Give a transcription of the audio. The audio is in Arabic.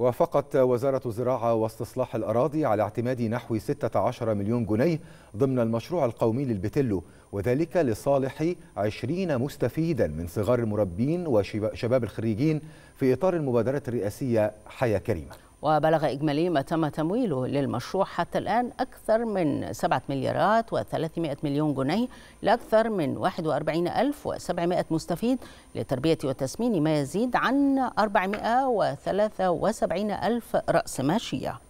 وافقت وزارة الزراعة واستصلاح الأراضي على اعتماد نحو 16 مليون جنيه ضمن المشروع القومي للبتلو وذلك لصالح 20 مستفيدا من صغار المربين وشباب الخريجين في إطار المبادرة الرئاسية حياة كريمة وبلغ إجمالي ما تم تمويله للمشروع حتى الآن أكثر من 7 مليارات و300 مليون جنيه لأكثر من 41700 مستفيد لتربية وتسمين ما يزيد عن 473000 رأس ماشية